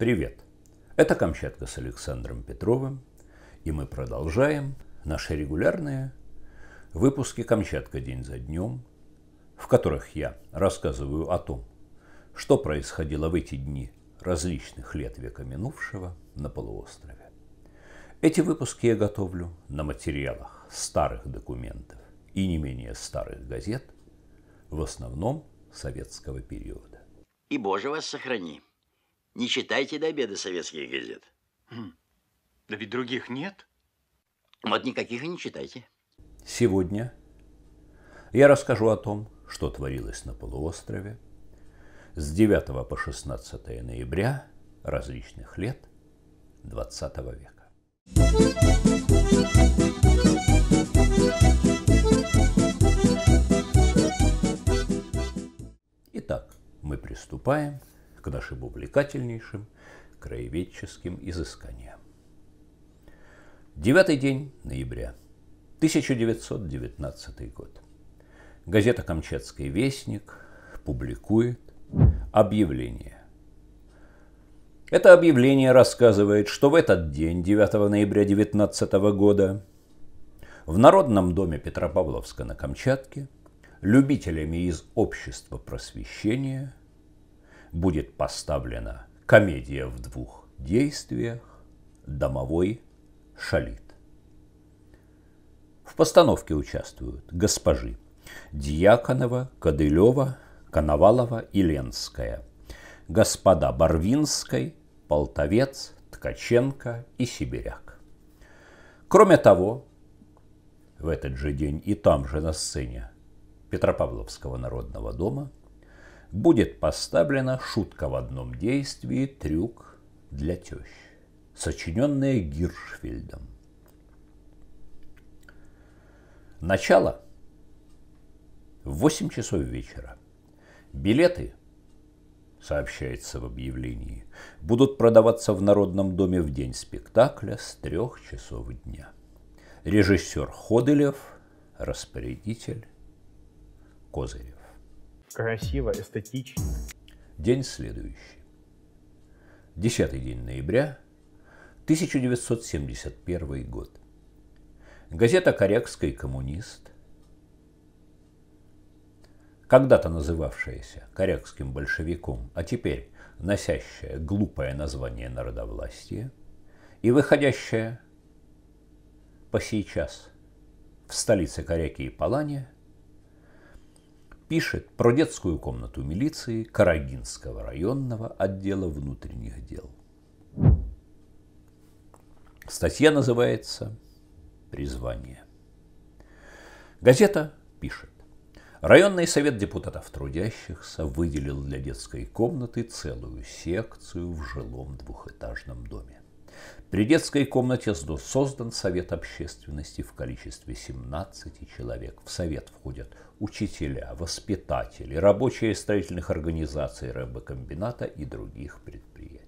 Привет! Это Камчатка с Александром Петровым, и мы продолжаем наши регулярные выпуски «Камчатка день за днем», в которых я рассказываю о том, что происходило в эти дни различных лет века минувшего на полуострове. Эти выпуски я готовлю на материалах старых документов и не менее старых газет, в основном советского периода. И Боже вас сохрани! Не читайте до обеда советских газет. Хм. Да ведь других нет. Вот никаких и не читайте. Сегодня я расскажу о том, что творилось на полуострове с 9 по 16 ноября различных лет 20 века. Итак, мы приступаем к к нашим увлекательнейшим краеведческим изысканиям. Девятый день ноября, 1919 год. Газета «Камчатский вестник» публикует объявление. Это объявление рассказывает, что в этот день, 9 ноября 19 года, в Народном доме Петропавловска на Камчатке любителями из Общества просвещения – будет поставлена комедия в двух действиях «Домовой шалит». В постановке участвуют госпожи Дьяконова, Кадылева, Коновалова и Ленская, господа Барвинской, Полтовец, Ткаченко и Сибиряк. Кроме того, в этот же день и там же на сцене Петропавловского народного дома – будет поставлена шутка в одном действии, трюк для тещ, сочиненная Гиршфельдом. Начало в 8 часов вечера. Билеты, сообщается в объявлении, будут продаваться в Народном доме в день спектакля с трех часов дня. Режиссер Ходылев, распорядитель Козырев красиво, эстетично. День следующий. Десятый день ноября 1971 год. Газета «Корякский коммунист», когда-то называвшаяся «Корякским большевиком», а теперь носящая глупое название народовластия и выходящая по сейчас в столице Коряки и Палане – пишет про детскую комнату милиции Карагинского районного отдела внутренних дел. Статья называется «Призвание». Газета пишет. Районный совет депутатов трудящихся выделил для детской комнаты целую секцию в жилом двухэтажном доме. При детской комнате создан совет общественности в количестве 17 человек. В совет входят учителя, воспитатели, рабочие строительных организаций рыбокомбината и других предприятий.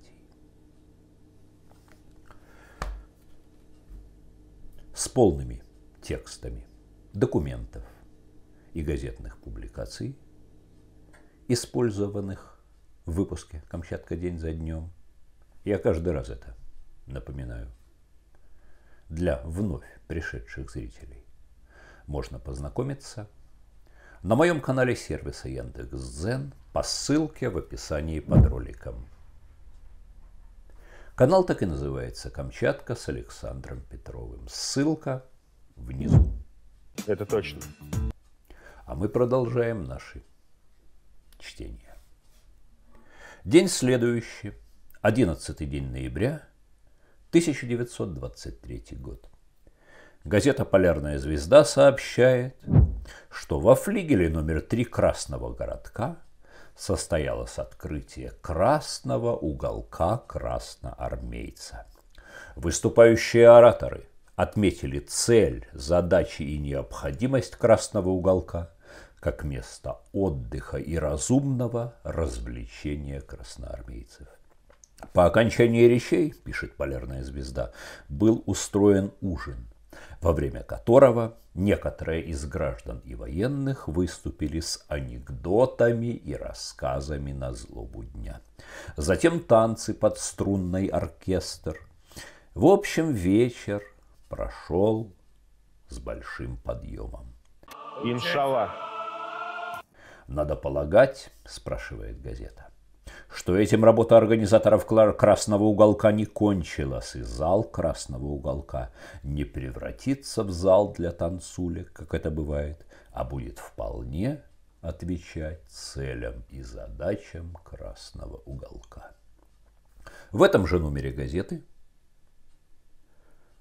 С полными текстами документов и газетных публикаций, использованных в выпуске «Камчатка день за днем». Я каждый раз это напоминаю. Для вновь пришедших зрителей можно познакомиться на моем канале сервиса Яндекс.Дзен по ссылке в описании под роликом. Канал так и называется «Камчатка с Александром Петровым». Ссылка внизу. Это точно. А мы продолжаем наши чтения. День следующий, 11 день ноября – 1923 год. Газета «Полярная звезда» сообщает, что во флигеле номер три Красного городка состоялось открытие красного уголка красноармейца. Выступающие ораторы отметили цель, задачи и необходимость красного уголка как место отдыха и разумного развлечения красноармейцев. По окончании речей, пишет Полярная звезда, был устроен ужин, во время которого некоторые из граждан и военных выступили с анекдотами и рассказами на злобу дня. Затем танцы под струнный оркестр. В общем, вечер прошел с большим подъемом. Иншалла. Надо полагать, спрашивает газета что этим работа организаторов Красного уголка не кончилась, и зал Красного уголка не превратится в зал для танцулек, как это бывает, а будет вполне отвечать целям и задачам Красного уголка. В этом же номере газеты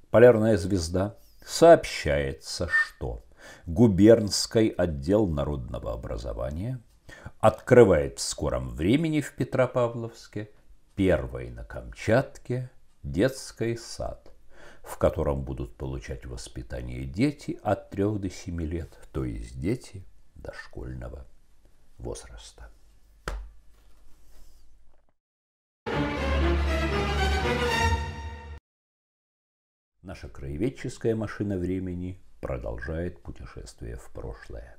«Полярная звезда» сообщается, что губернский отдел народного образования – открывает в скором времени в Петропавловске первый на Камчатке детский сад, в котором будут получать воспитание дети от 3 до 7 лет, то есть дети дошкольного возраста. Наша краеведческая машина времени продолжает путешествие в прошлое.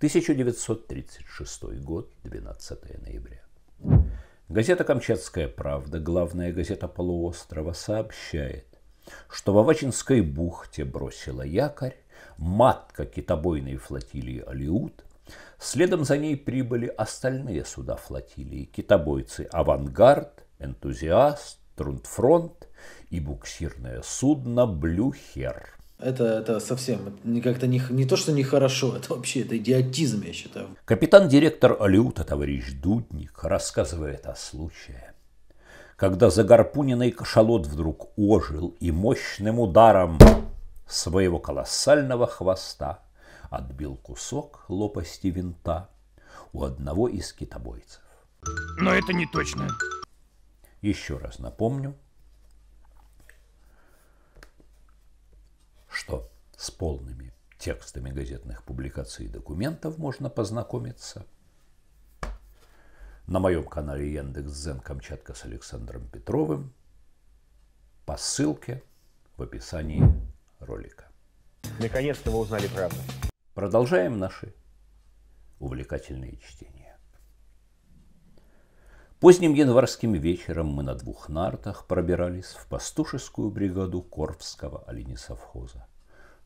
1936 год, 12 ноября. Газета «Камчатская правда», главная газета полуострова, сообщает, что в Авачинской бухте бросила якорь матка китобойной флотилии «Алиут», следом за ней прибыли остальные суда флотилии, китобойцы «Авангард», «Энтузиаст», «Трундфронт» и буксирное судно «Блюхер». Это, это совсем как-то не, не то, что нехорошо, это вообще это идиотизм, я считаю. Капитан-директор Алиута, товарищ Дудник, рассказывает о случае, когда загарпуненный кашалот вдруг ожил и мощным ударом своего колоссального хвоста отбил кусок лопасти винта у одного из китобойцев. Но это не точно. Еще раз напомню, что с полными текстами газетных публикаций и документов можно познакомиться на моем канале Яндекс.Зен Камчатка с Александром Петровым по ссылке в описании ролика. Наконец-то вы узнали правду. Продолжаем наши увлекательные чтения. Поздним январским вечером мы на двух нартах пробирались в пастушескую бригаду Корвского оленесовхоза.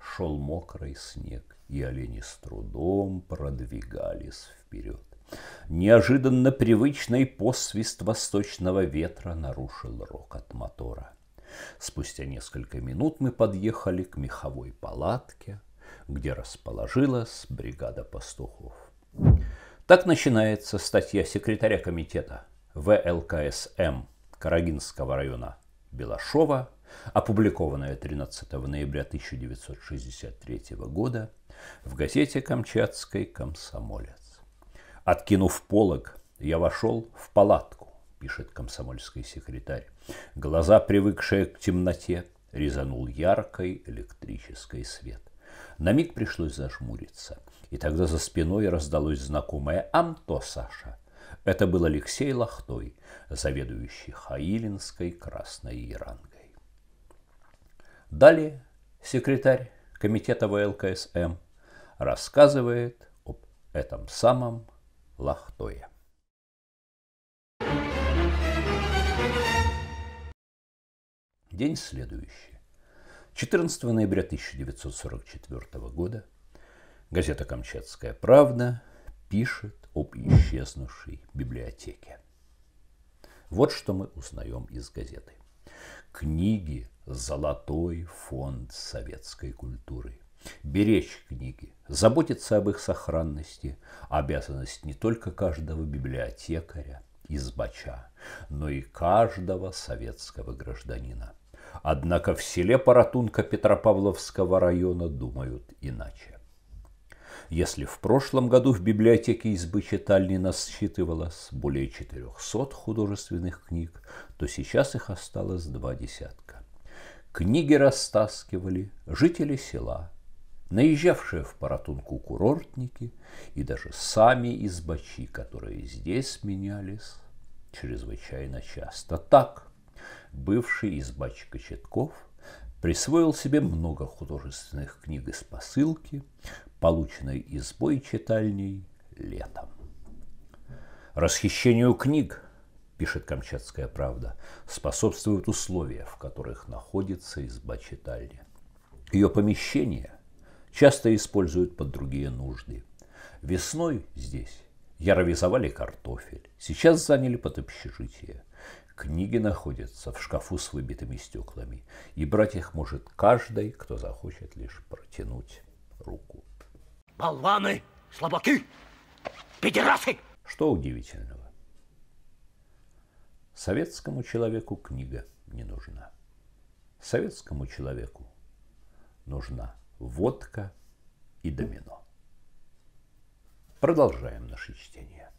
Шел мокрый снег, и олени с трудом продвигались вперед. Неожиданно привычный посвист восточного ветра нарушил рок от мотора. Спустя несколько минут мы подъехали к меховой палатке, где расположилась бригада пастухов. Так начинается статья секретаря комитета – ВЛКСМ Карагинского района Белашова, опубликованное 13 ноября 1963 года в газете «Камчатской комсомолец». Откинув полог, я вошел в палатку, пишет комсомольский секретарь. Глаза, привыкшие к темноте, резанул яркий электрический свет. На миг пришлось зажмуриться, и тогда за спиной раздалось знакомое «Амто, Саша!» Это был Алексей Лохтой, заведующий Хаилинской Красной Ярангой. Далее секретарь комитета ВЛКСМ рассказывает об этом самом Лохтое. День следующий. 14 ноября 1944 года газета «Камчатская правда» пишет об исчезнувшей библиотеке. Вот что мы узнаем из газеты. Книги – золотой фонд советской культуры. Беречь книги, заботиться об их сохранности – обязанность не только каждого библиотекаря, избача, но и каждого советского гражданина. Однако в селе Паратунка Петропавловского района думают иначе. Если в прошлом году в библиотеке избы читальни насчитывалось более 400 художественных книг, то сейчас их осталось два десятка. Книги растаскивали жители села, наезжавшие в Паратунку курортники и даже сами избачи, которые здесь менялись чрезвычайно часто. Так, бывший избач Кочетков – присвоил себе много художественных книг из посылки, полученной избой читальней летом. Расхищению книг, пишет «Камчатская правда», способствуют условия, в которых находится изба читальни. Ее помещение часто используют под другие нужды. Весной здесь яровизовали картофель, сейчас заняли под общежитие. Книги находятся в шкафу с выбитыми стеклами, и брать их может каждый, кто захочет лишь протянуть руку болваны, слабаки, педерасы. Что удивительного? Советскому человеку книга не нужна. Советскому человеку нужна водка и домино. Продолжаем наше чтение.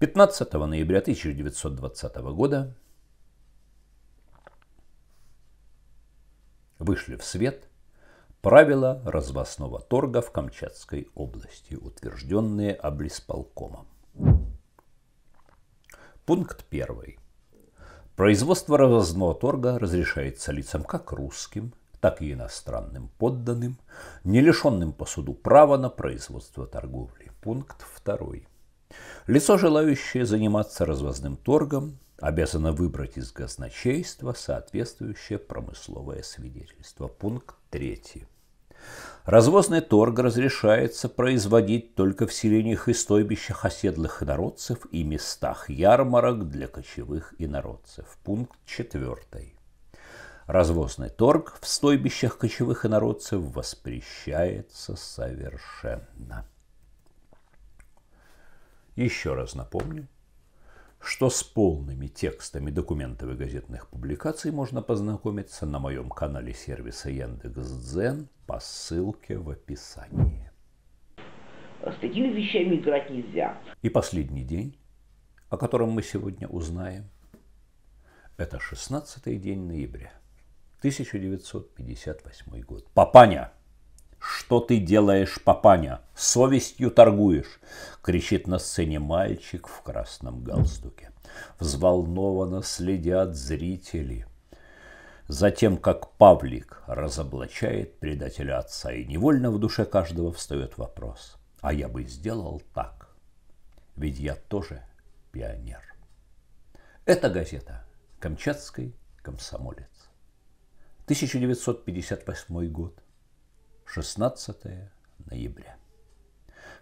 15 ноября 1920 года вышли в свет – Правила развозного торга в Камчатской области, утвержденные облисполкомом. Пункт 1. Производство развозного торга разрешается лицам как русским, так и иностранным подданным, не лишенным по суду права на производство торговли. Пункт 2. Лицо, желающее заниматься развозным торгом, обязана выбрать из казначейства соответствующее промысловое свидетельство. Пункт 3. Развозный торг разрешается производить только в селениях и стойбищах оседлых инородцев и местах ярмарок для кочевых инородцев. Пункт 4. Развозный торг в стойбищах кочевых инородцев воспрещается совершенно. Еще раз напомню, что с полными текстами документов и газетных публикаций можно познакомиться на моем канале сервиса Яндекс.Дзен по ссылке в описании. С такими вещами играть нельзя. И последний день, о котором мы сегодня узнаем, это 16 день ноября 1958 год. Папаня! «Что ты делаешь, папаня? Совестью торгуешь!» — кричит на сцене мальчик в красном галстуке. Взволнованно следят зрители. Затем, как Павлик разоблачает предателя отца, и невольно в душе каждого встает вопрос. А я бы сделал так, ведь я тоже пионер. Это газета «Камчатский комсомолец». 1958 год. 16 ноября.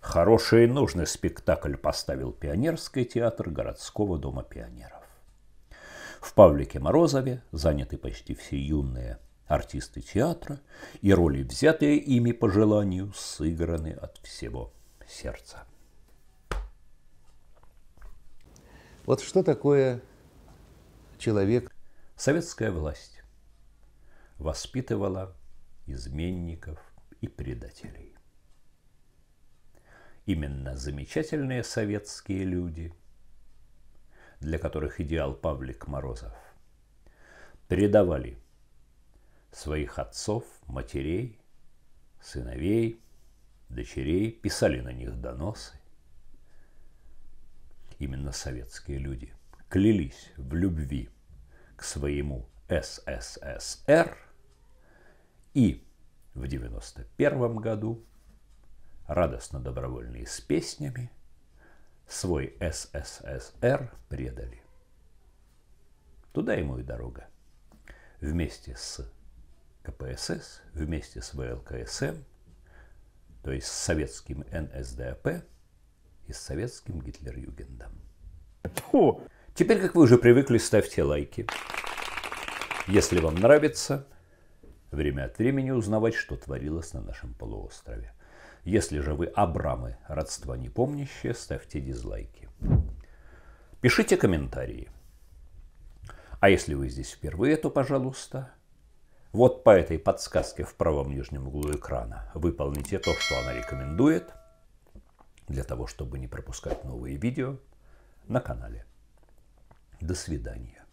Хороший и нужный спектакль поставил пионерский театр городского дома пионеров. В Павлике Морозове заняты почти все юные артисты театра, и роли, взятые ими по желанию, сыграны от всего сердца. Вот что такое человек? Советская власть воспитывала изменников, и предателей. Именно замечательные советские люди, для которых идеал Павлик Морозов, предавали своих отцов, матерей, сыновей, дочерей, писали на них доносы. Именно советские люди клялись в любви к своему СССР и в 1991 году, радостно-добровольные с песнями, свой СССР предали. Туда ему и дорога. Вместе с КПСС, вместе с ВЛКСМ, эм, то есть с советским НСДАП и с советским Гитлерюгендом. Фу. Теперь, как вы уже привыкли, ставьте лайки. Если вам нравится, время от времени узнавать, что творилось на нашем полуострове. Если же вы Абрамы, родства не помнящие, ставьте дизлайки. Пишите комментарии. А если вы здесь впервые, то, пожалуйста, вот по этой подсказке в правом нижнем углу экрана выполните то, что она рекомендует, для того, чтобы не пропускать новые видео на канале. До свидания.